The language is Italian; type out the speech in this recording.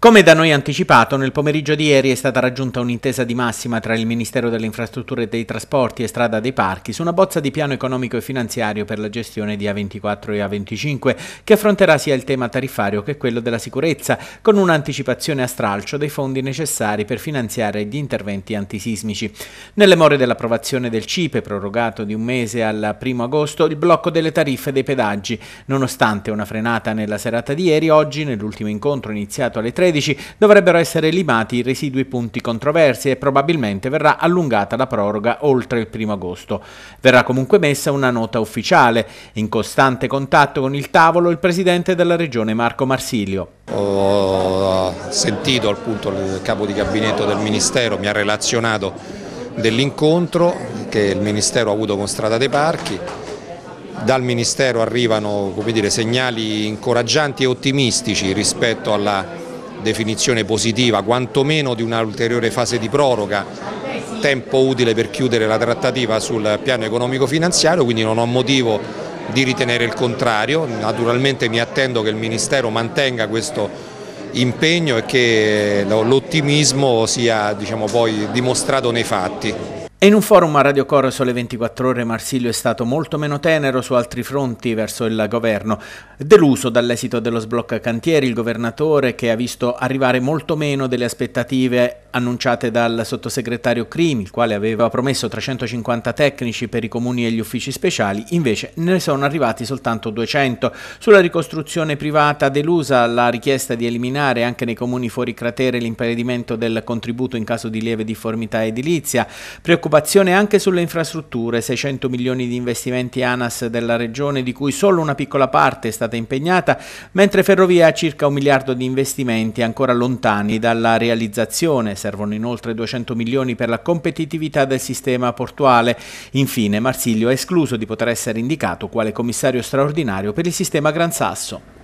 Come da noi anticipato, nel pomeriggio di ieri è stata raggiunta un'intesa di massima tra il Ministero delle Infrastrutture e dei Trasporti e Strada dei Parchi su una bozza di piano economico e finanziario per la gestione di A24 e A25 che affronterà sia il tema tariffario che quello della sicurezza, con un'anticipazione a stralcio dei fondi necessari per finanziare gli interventi antisismici. Nelle more dell'approvazione del CIPE, prorogato di un mese al 1 agosto, il blocco delle tariffe dei pedaggi. Nonostante una frenata nella serata di ieri, oggi, nell'ultimo incontro iniziato alle 3, 2013 dovrebbero essere limati i residui punti controversi e probabilmente verrà allungata la proroga oltre il 1 agosto. Verrà comunque messa una nota ufficiale. In costante contatto con il tavolo il presidente della regione Marco Marsilio. Ho sentito appunto il capo di gabinetto del Ministero, mi ha relazionato dell'incontro che il Ministero ha avuto con Strada dei Parchi. Dal Ministero arrivano dire, segnali incoraggianti e ottimistici rispetto alla definizione positiva, quantomeno di un'ulteriore fase di proroga tempo utile per chiudere la trattativa sul piano economico finanziario, quindi non ho motivo di ritenere il contrario, naturalmente mi attendo che il Ministero mantenga questo impegno e che l'ottimismo sia diciamo, poi dimostrato nei fatti. E in un forum a Radio Coro sulle 24 ore Marsilio è stato molto meno tenero su altri fronti verso il governo. Deluso dall'esito dello sblocca cantieri, il governatore che ha visto arrivare molto meno delle aspettative annunciate dal sottosegretario Crimi, il quale aveva promesso 350 tecnici per i comuni e gli uffici speciali, invece ne sono arrivati soltanto 200. Sulla ricostruzione privata delusa la richiesta di eliminare anche nei comuni fuori cratere l'impedimento del contributo in caso di lieve difformità edilizia. preoccupazione preoccupazione anche sulle infrastrutture, 600 milioni di investimenti ANAS della regione di cui solo una piccola parte è stata impegnata, mentre Ferrovia ha circa un miliardo di investimenti ancora lontani dalla realizzazione, servono inoltre 200 milioni per la competitività del sistema portuale. Infine Marsiglio è escluso di poter essere indicato quale commissario straordinario per il sistema Gran Sasso.